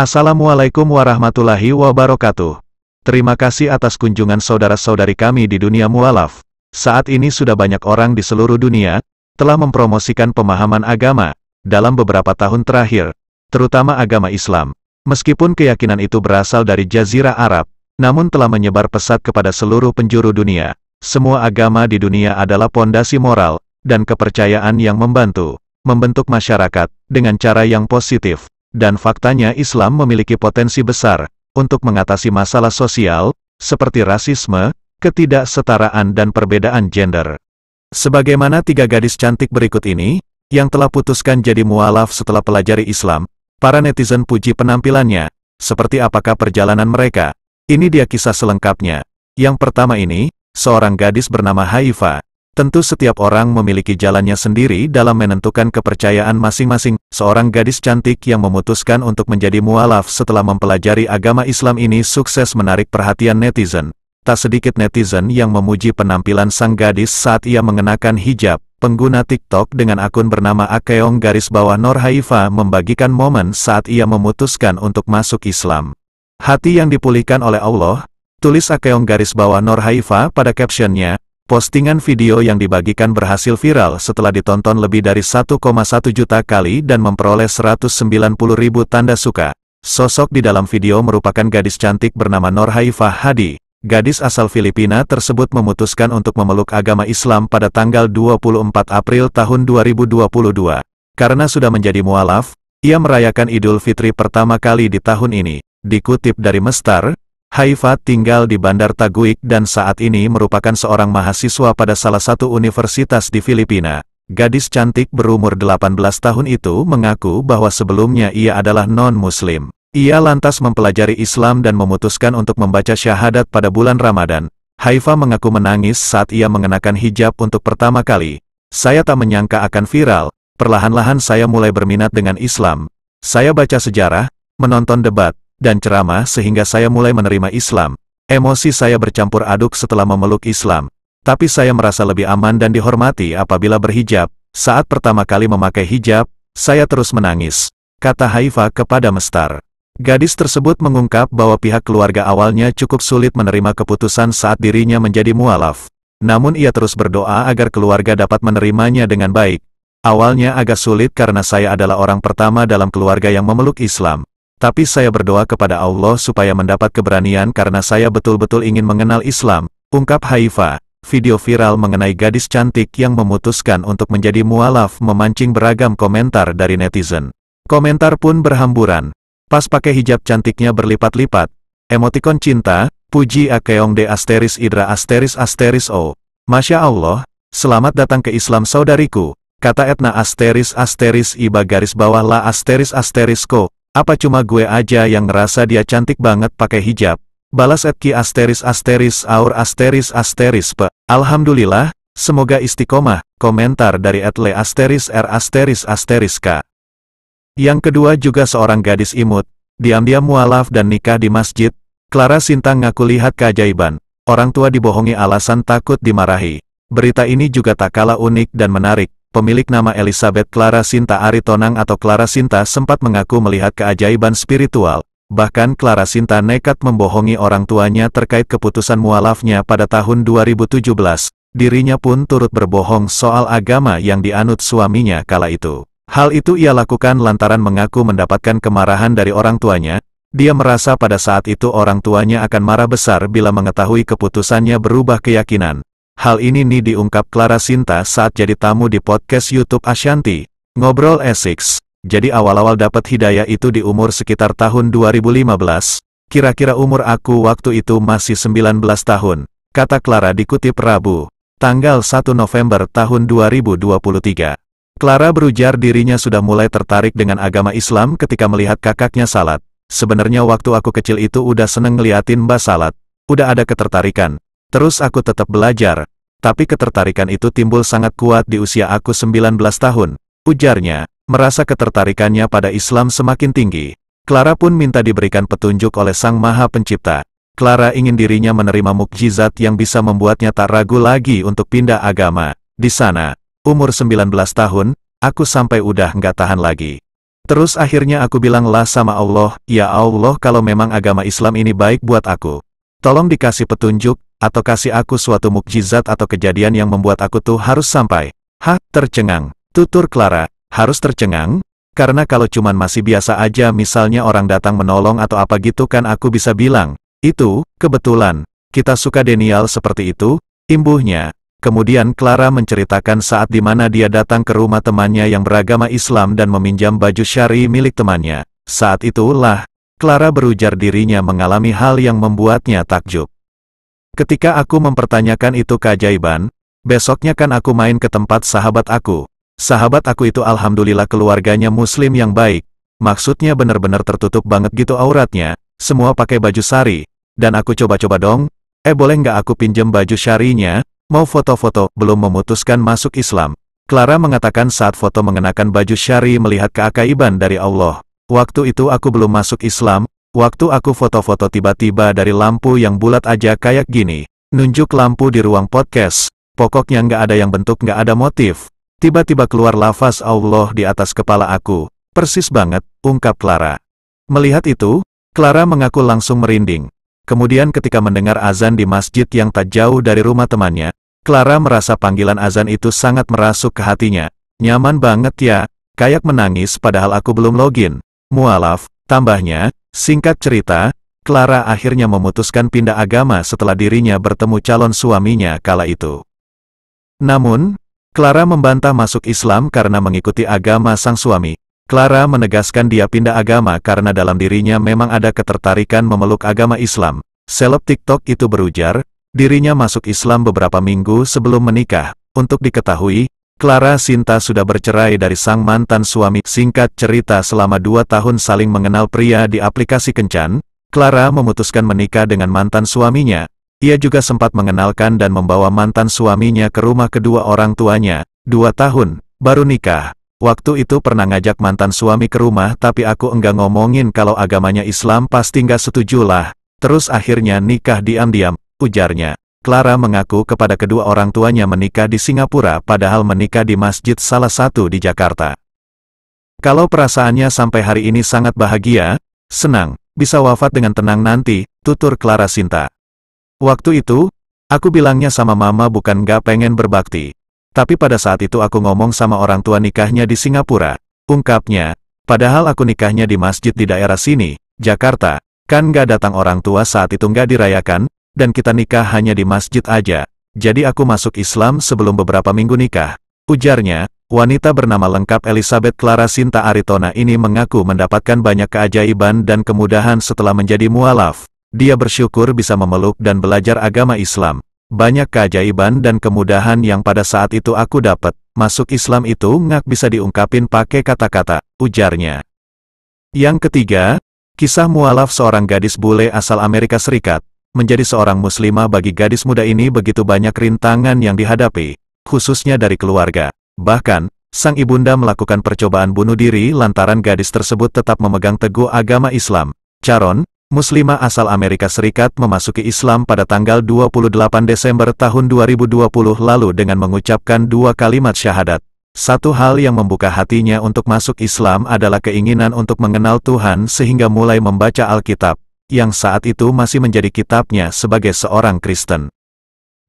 Assalamualaikum warahmatullahi wabarakatuh. Terima kasih atas kunjungan saudara-saudari kami di dunia mualaf. Saat ini sudah banyak orang di seluruh dunia, telah mempromosikan pemahaman agama, dalam beberapa tahun terakhir, terutama agama Islam. Meskipun keyakinan itu berasal dari Jazirah Arab, namun telah menyebar pesat kepada seluruh penjuru dunia. Semua agama di dunia adalah pondasi moral, dan kepercayaan yang membantu, membentuk masyarakat, dengan cara yang positif. Dan faktanya Islam memiliki potensi besar untuk mengatasi masalah sosial, seperti rasisme, ketidaksetaraan dan perbedaan gender. Sebagaimana tiga gadis cantik berikut ini, yang telah putuskan jadi mualaf setelah pelajari Islam, para netizen puji penampilannya, seperti apakah perjalanan mereka. Ini dia kisah selengkapnya. Yang pertama ini, seorang gadis bernama Haifa, Tentu setiap orang memiliki jalannya sendiri dalam menentukan kepercayaan masing-masing. Seorang gadis cantik yang memutuskan untuk menjadi mualaf setelah mempelajari agama Islam ini sukses menarik perhatian netizen. Tak sedikit netizen yang memuji penampilan sang gadis saat ia mengenakan hijab. Pengguna TikTok dengan akun bernama Akeong garis bawah Norhaifa membagikan momen saat ia memutuskan untuk masuk Islam. Hati yang dipulihkan oleh Allah, tulis Akeong garis bawah Norhaifa pada captionnya, Postingan video yang dibagikan berhasil viral setelah ditonton lebih dari 1,1 juta kali dan memperoleh 190 ribu tanda suka. Sosok di dalam video merupakan gadis cantik bernama Norhaifah Hadi. Gadis asal Filipina tersebut memutuskan untuk memeluk agama Islam pada tanggal 24 April tahun 2022. Karena sudah menjadi mualaf, ia merayakan Idul Fitri pertama kali di tahun ini. Dikutip dari Mestar, Haifa tinggal di Bandar Taguig dan saat ini merupakan seorang mahasiswa pada salah satu universitas di Filipina. Gadis cantik berumur 18 tahun itu mengaku bahwa sebelumnya ia adalah non-muslim. Ia lantas mempelajari Islam dan memutuskan untuk membaca syahadat pada bulan Ramadan. Haifa mengaku menangis saat ia mengenakan hijab untuk pertama kali. Saya tak menyangka akan viral, perlahan-lahan saya mulai berminat dengan Islam. Saya baca sejarah, menonton debat, dan ceramah sehingga saya mulai menerima Islam. Emosi saya bercampur aduk setelah memeluk Islam, tapi saya merasa lebih aman dan dihormati apabila berhijab. Saat pertama kali memakai hijab, saya terus menangis, kata Haifa kepada Mestar. Gadis tersebut mengungkap bahwa pihak keluarga awalnya cukup sulit menerima keputusan saat dirinya menjadi mualaf. Namun ia terus berdoa agar keluarga dapat menerimanya dengan baik. Awalnya agak sulit karena saya adalah orang pertama dalam keluarga yang memeluk Islam. Tapi saya berdoa kepada Allah supaya mendapat keberanian karena saya betul-betul ingin mengenal Islam, ungkap Haifa. Video viral mengenai gadis cantik yang memutuskan untuk menjadi mualaf memancing beragam komentar dari netizen. Komentar pun berhamburan. Pas pakai hijab cantiknya berlipat-lipat. Emotikon cinta, puji akeong de asteris idra asteris asteris o. Masya Allah, selamat datang ke Islam saudariku, kata Etna asteris asteris iba garis bawah la asteris asteris ko. Apa cuma gue aja yang ngerasa dia cantik banget pakai hijab? Balas Edki asteris asteris aur asteris asteris pe. Alhamdulillah, semoga istiqomah. Komentar dari Etle asteris r asteris asteris k. Yang kedua juga seorang gadis imut, diam-diam mualaf dan nikah di masjid. Clara Sintang ngaku lihat keajaiban, orang tua dibohongi alasan takut dimarahi. Berita ini juga tak kalah unik dan menarik pemilik nama Elizabeth Clara Sinta Aritonang atau Clara Sinta sempat mengaku melihat keajaiban spiritual. Bahkan Clara Sinta nekat membohongi orang tuanya terkait keputusan mualafnya pada tahun 2017. Dirinya pun turut berbohong soal agama yang dianut suaminya kala itu. Hal itu ia lakukan lantaran mengaku mendapatkan kemarahan dari orang tuanya, dia merasa pada saat itu orang tuanya akan marah besar bila mengetahui keputusannya berubah keyakinan. Hal ini nih diungkap Clara Sinta saat jadi tamu di podcast YouTube Ashanti, Ngobrol Essex. Jadi awal-awal dapat hidayah itu di umur sekitar tahun 2015, kira-kira umur aku waktu itu masih 19 tahun, kata Clara dikutip Rabu, tanggal 1 November tahun 2023. Clara berujar dirinya sudah mulai tertarik dengan agama Islam ketika melihat kakaknya salat. Sebenarnya waktu aku kecil itu udah seneng ngeliatin mbak salat. Udah ada ketertarikan, Terus aku tetap belajar, tapi ketertarikan itu timbul sangat kuat di usia aku 19 tahun. Ujarnya, merasa ketertarikannya pada Islam semakin tinggi. Clara pun minta diberikan petunjuk oleh Sang Maha Pencipta. Clara ingin dirinya menerima mukjizat yang bisa membuatnya tak ragu lagi untuk pindah agama. Di sana, umur 19 tahun, aku sampai udah nggak tahan lagi. Terus akhirnya aku bilanglah sama Allah, Ya Allah kalau memang agama Islam ini baik buat aku. Tolong dikasih petunjuk, atau kasih aku suatu mukjizat atau kejadian yang membuat aku tuh harus sampai. Hah, tercengang. Tutur Clara, harus tercengang? Karena kalau cuman masih biasa aja misalnya orang datang menolong atau apa gitu kan aku bisa bilang, itu, kebetulan, kita suka Daniel seperti itu, imbuhnya. Kemudian Clara menceritakan saat di mana dia datang ke rumah temannya yang beragama Islam dan meminjam baju syari milik temannya. Saat itulah, Clara berujar dirinya mengalami hal yang membuatnya takjub. Ketika aku mempertanyakan itu keajaiban, besoknya kan aku main ke tempat sahabat aku. Sahabat aku itu alhamdulillah keluarganya muslim yang baik, maksudnya benar-benar tertutup banget gitu auratnya, semua pakai baju sari, dan aku coba-coba dong, eh boleh nggak aku pinjem baju syarinya, mau foto-foto, belum memutuskan masuk Islam. Clara mengatakan saat foto mengenakan baju syari melihat keakaiban dari Allah. Waktu itu aku belum masuk Islam, Waktu aku foto-foto tiba-tiba dari lampu yang bulat aja kayak gini, nunjuk lampu di ruang podcast, pokoknya nggak ada yang bentuk nggak ada motif. Tiba-tiba keluar lafaz Allah di atas kepala aku, persis banget, ungkap Clara. Melihat itu, Clara mengaku langsung merinding. Kemudian ketika mendengar azan di masjid yang tak jauh dari rumah temannya, Clara merasa panggilan azan itu sangat merasuk ke hatinya. Nyaman banget ya, kayak menangis padahal aku belum login. Mualaf, tambahnya, Singkat cerita, Clara akhirnya memutuskan pindah agama setelah dirinya bertemu calon suaminya kala itu. Namun, Clara membantah masuk Islam karena mengikuti agama sang suami. Clara menegaskan dia pindah agama karena dalam dirinya memang ada ketertarikan memeluk agama Islam. Seleb TikTok itu berujar, dirinya masuk Islam beberapa minggu sebelum menikah, untuk diketahui, Clara Sinta sudah bercerai dari sang mantan suami. Singkat cerita selama dua tahun saling mengenal pria di aplikasi kencan, Clara memutuskan menikah dengan mantan suaminya. Ia juga sempat mengenalkan dan membawa mantan suaminya ke rumah kedua orang tuanya. Dua tahun, baru nikah. Waktu itu pernah ngajak mantan suami ke rumah tapi aku enggak ngomongin kalau agamanya Islam pasti nggak setujulah. Terus akhirnya nikah diam-diam, ujarnya. Clara mengaku kepada kedua orang tuanya menikah di Singapura padahal menikah di masjid salah satu di Jakarta. Kalau perasaannya sampai hari ini sangat bahagia, senang, bisa wafat dengan tenang nanti, tutur Clara Sinta. Waktu itu, aku bilangnya sama mama bukan gak pengen berbakti. Tapi pada saat itu aku ngomong sama orang tua nikahnya di Singapura, ungkapnya, padahal aku nikahnya di masjid di daerah sini, Jakarta, kan gak datang orang tua saat itu gak dirayakan, dan kita nikah hanya di masjid aja, jadi aku masuk Islam sebelum beberapa minggu nikah. Ujarnya, wanita bernama lengkap Elizabeth Clara Sinta Aritona ini mengaku mendapatkan banyak keajaiban dan kemudahan setelah menjadi mualaf. Dia bersyukur bisa memeluk dan belajar agama Islam. Banyak keajaiban dan kemudahan yang pada saat itu aku dapat. Masuk Islam itu ngak bisa diungkapin pakai kata-kata, ujarnya. Yang ketiga, kisah mualaf seorang gadis bule asal Amerika Serikat menjadi seorang muslimah bagi gadis muda ini begitu banyak rintangan yang dihadapi, khususnya dari keluarga. Bahkan, sang ibunda melakukan percobaan bunuh diri lantaran gadis tersebut tetap memegang teguh agama Islam. Caron, Muslimah asal Amerika Serikat memasuki Islam pada tanggal 28 Desember tahun 2020 lalu dengan mengucapkan dua kalimat syahadat. Satu hal yang membuka hatinya untuk masuk Islam adalah keinginan untuk mengenal Tuhan sehingga mulai membaca Alkitab yang saat itu masih menjadi kitabnya sebagai seorang Kristen.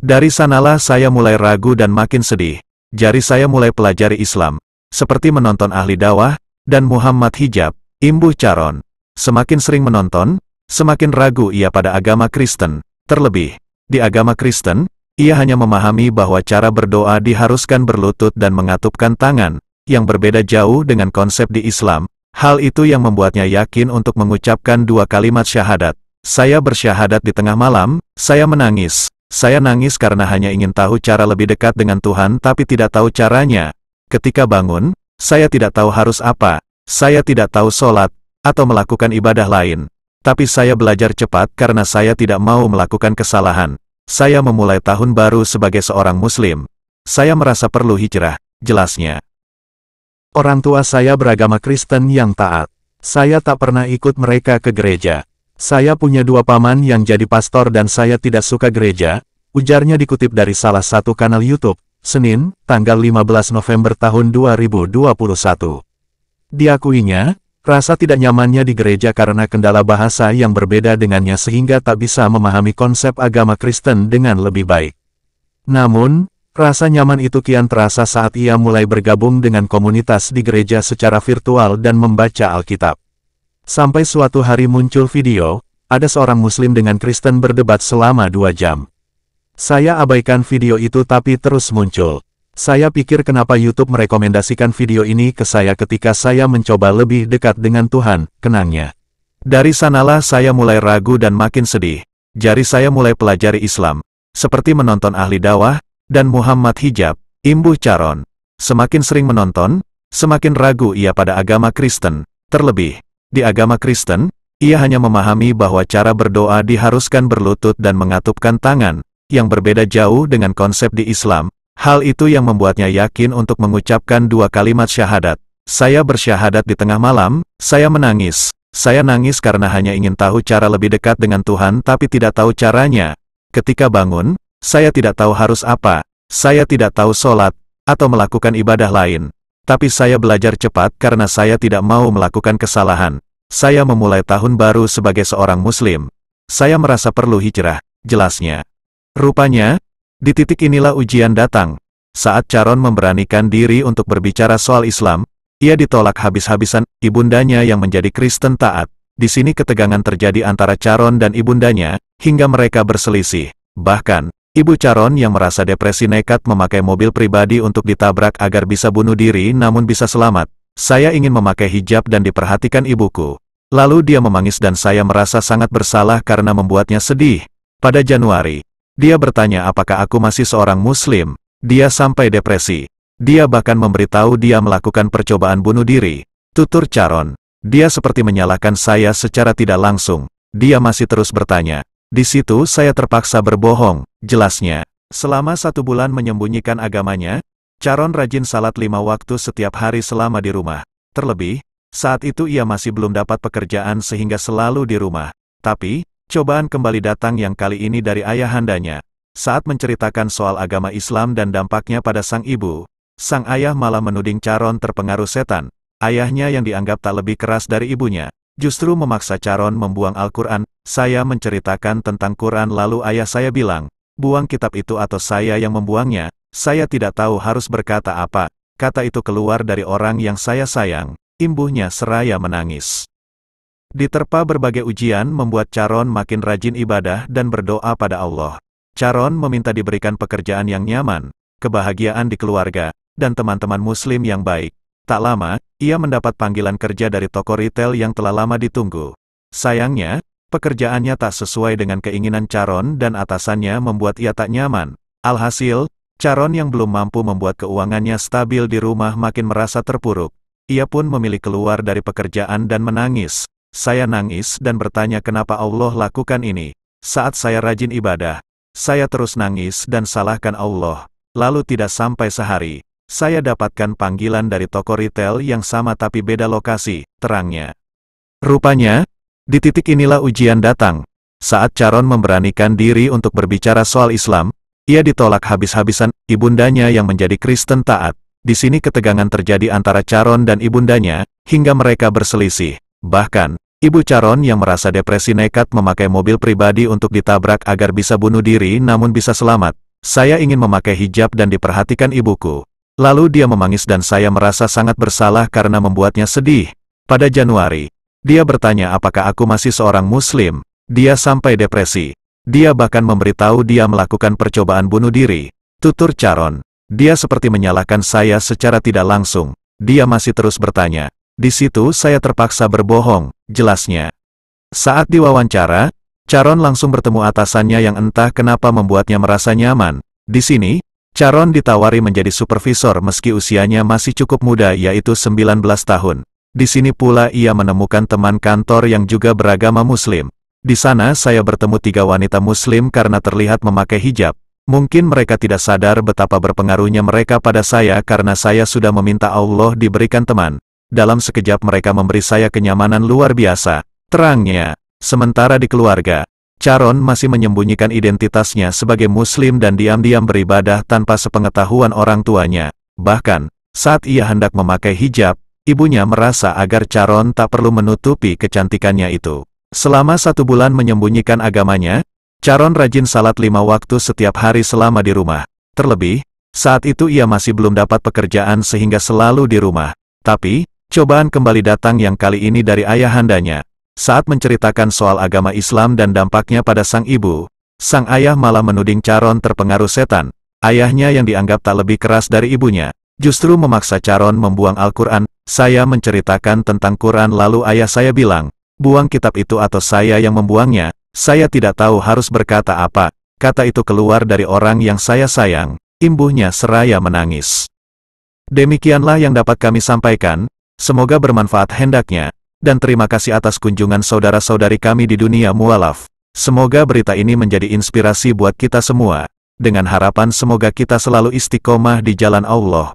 Dari sanalah saya mulai ragu dan makin sedih, jari saya mulai pelajari Islam, seperti menonton ahli dawah dan Muhammad Hijab, Imbuh Caron. Semakin sering menonton, semakin ragu ia pada agama Kristen, terlebih, di agama Kristen, ia hanya memahami bahwa cara berdoa diharuskan berlutut dan mengatupkan tangan, yang berbeda jauh dengan konsep di Islam, Hal itu yang membuatnya yakin untuk mengucapkan dua kalimat syahadat. Saya bersyahadat di tengah malam, saya menangis. Saya nangis karena hanya ingin tahu cara lebih dekat dengan Tuhan tapi tidak tahu caranya. Ketika bangun, saya tidak tahu harus apa. Saya tidak tahu sholat, atau melakukan ibadah lain. Tapi saya belajar cepat karena saya tidak mau melakukan kesalahan. Saya memulai tahun baru sebagai seorang muslim. Saya merasa perlu hijrah, jelasnya. Orang tua saya beragama Kristen yang taat. Saya tak pernah ikut mereka ke gereja. Saya punya dua paman yang jadi pastor dan saya tidak suka gereja, ujarnya dikutip dari salah satu kanal YouTube, Senin, tanggal 15 November tahun 2021. Diakuinya, rasa tidak nyamannya di gereja karena kendala bahasa yang berbeda dengannya sehingga tak bisa memahami konsep agama Kristen dengan lebih baik. Namun, Rasa nyaman itu kian terasa saat ia mulai bergabung dengan komunitas di gereja secara virtual dan membaca Alkitab. Sampai suatu hari muncul video, ada seorang Muslim dengan Kristen berdebat selama dua jam. Saya abaikan video itu tapi terus muncul. Saya pikir kenapa YouTube merekomendasikan video ini ke saya ketika saya mencoba lebih dekat dengan Tuhan, kenangnya. Dari sanalah saya mulai ragu dan makin sedih. Jari saya mulai pelajari Islam. Seperti menonton ahli dawah dan Muhammad Hijab, Imbuh Caron, semakin sering menonton, semakin ragu ia pada agama Kristen. Terlebih, di agama Kristen, ia hanya memahami bahwa cara berdoa diharuskan berlutut dan mengatupkan tangan, yang berbeda jauh dengan konsep di Islam. Hal itu yang membuatnya yakin untuk mengucapkan dua kalimat syahadat. Saya bersyahadat di tengah malam, saya menangis. Saya nangis karena hanya ingin tahu cara lebih dekat dengan Tuhan tapi tidak tahu caranya. Ketika bangun, saya tidak tahu harus apa, saya tidak tahu sholat, atau melakukan ibadah lain. Tapi saya belajar cepat karena saya tidak mau melakukan kesalahan. Saya memulai tahun baru sebagai seorang muslim. Saya merasa perlu hijrah, jelasnya. Rupanya, di titik inilah ujian datang. Saat Caron memberanikan diri untuk berbicara soal Islam, ia ditolak habis-habisan, ibundanya yang menjadi Kristen taat. Di sini ketegangan terjadi antara Caron dan ibundanya, hingga mereka berselisih. Bahkan, Ibu Caron yang merasa depresi nekat memakai mobil pribadi untuk ditabrak agar bisa bunuh diri namun bisa selamat. Saya ingin memakai hijab dan diperhatikan ibuku. Lalu dia memangis dan saya merasa sangat bersalah karena membuatnya sedih. Pada Januari, dia bertanya apakah aku masih seorang muslim. Dia sampai depresi. Dia bahkan memberitahu dia melakukan percobaan bunuh diri. Tutur Caron. Dia seperti menyalahkan saya secara tidak langsung. Dia masih terus bertanya, di situ saya terpaksa berbohong, jelasnya. Selama satu bulan menyembunyikan agamanya, Caron rajin salat lima waktu setiap hari selama di rumah. Terlebih, saat itu ia masih belum dapat pekerjaan sehingga selalu di rumah. Tapi, cobaan kembali datang yang kali ini dari ayahandanya. Saat menceritakan soal agama Islam dan dampaknya pada sang ibu, sang ayah malah menuding Caron terpengaruh setan. Ayahnya yang dianggap tak lebih keras dari ibunya, justru memaksa Caron membuang Al-Quran saya menceritakan tentang Quran lalu ayah saya bilang, buang kitab itu atau saya yang membuangnya, saya tidak tahu harus berkata apa. Kata itu keluar dari orang yang saya sayang, imbuhnya seraya menangis. Diterpa berbagai ujian membuat Caron makin rajin ibadah dan berdoa pada Allah. Caron meminta diberikan pekerjaan yang nyaman, kebahagiaan di keluarga, dan teman-teman muslim yang baik. Tak lama, ia mendapat panggilan kerja dari toko retail yang telah lama ditunggu. Sayangnya, pekerjaannya tak sesuai dengan keinginan Caron dan atasannya membuat ia tak nyaman. Alhasil, Caron yang belum mampu membuat keuangannya stabil di rumah makin merasa terpuruk. Ia pun memilih keluar dari pekerjaan dan menangis. Saya nangis dan bertanya kenapa Allah lakukan ini. Saat saya rajin ibadah, saya terus nangis dan salahkan Allah. Lalu tidak sampai sehari, saya dapatkan panggilan dari toko retail yang sama tapi beda lokasi, terangnya. Rupanya, di titik inilah ujian datang. Saat Caron memberanikan diri untuk berbicara soal Islam, ia ditolak habis-habisan, ibundanya yang menjadi Kristen taat. Di sini ketegangan terjadi antara Caron dan ibundanya, hingga mereka berselisih. Bahkan, ibu Caron yang merasa depresi nekat memakai mobil pribadi untuk ditabrak agar bisa bunuh diri namun bisa selamat. Saya ingin memakai hijab dan diperhatikan ibuku. Lalu dia memangis dan saya merasa sangat bersalah karena membuatnya sedih. Pada Januari, dia bertanya apakah aku masih seorang muslim. Dia sampai depresi. Dia bahkan memberitahu dia melakukan percobaan bunuh diri. Tutur Charon. Dia seperti menyalahkan saya secara tidak langsung. Dia masih terus bertanya. Di situ saya terpaksa berbohong, jelasnya. Saat diwawancara, Charon langsung bertemu atasannya yang entah kenapa membuatnya merasa nyaman. Di sini, Charon ditawari menjadi supervisor meski usianya masih cukup muda yaitu 19 tahun. Di sini pula ia menemukan teman kantor yang juga beragama muslim. Di sana saya bertemu tiga wanita muslim karena terlihat memakai hijab. Mungkin mereka tidak sadar betapa berpengaruhnya mereka pada saya karena saya sudah meminta Allah diberikan teman. Dalam sekejap mereka memberi saya kenyamanan luar biasa. Terangnya, sementara di keluarga, Charon masih menyembunyikan identitasnya sebagai muslim dan diam-diam beribadah tanpa sepengetahuan orang tuanya. Bahkan, saat ia hendak memakai hijab, Ibunya merasa agar Caron tak perlu menutupi kecantikannya itu. Selama satu bulan menyembunyikan agamanya, Caron rajin salat lima waktu setiap hari selama di rumah. Terlebih, saat itu ia masih belum dapat pekerjaan sehingga selalu di rumah. Tapi, cobaan kembali datang yang kali ini dari ayahandanya. Saat menceritakan soal agama Islam dan dampaknya pada sang ibu, sang ayah malah menuding Caron terpengaruh setan. Ayahnya yang dianggap tak lebih keras dari ibunya, justru memaksa Caron membuang Al-Quran, saya menceritakan tentang Quran lalu ayah saya bilang, buang kitab itu atau saya yang membuangnya, saya tidak tahu harus berkata apa. Kata itu keluar dari orang yang saya sayang, imbuhnya seraya menangis. Demikianlah yang dapat kami sampaikan, semoga bermanfaat hendaknya, dan terima kasih atas kunjungan saudara-saudari kami di dunia mualaf. Semoga berita ini menjadi inspirasi buat kita semua, dengan harapan semoga kita selalu istiqomah di jalan Allah,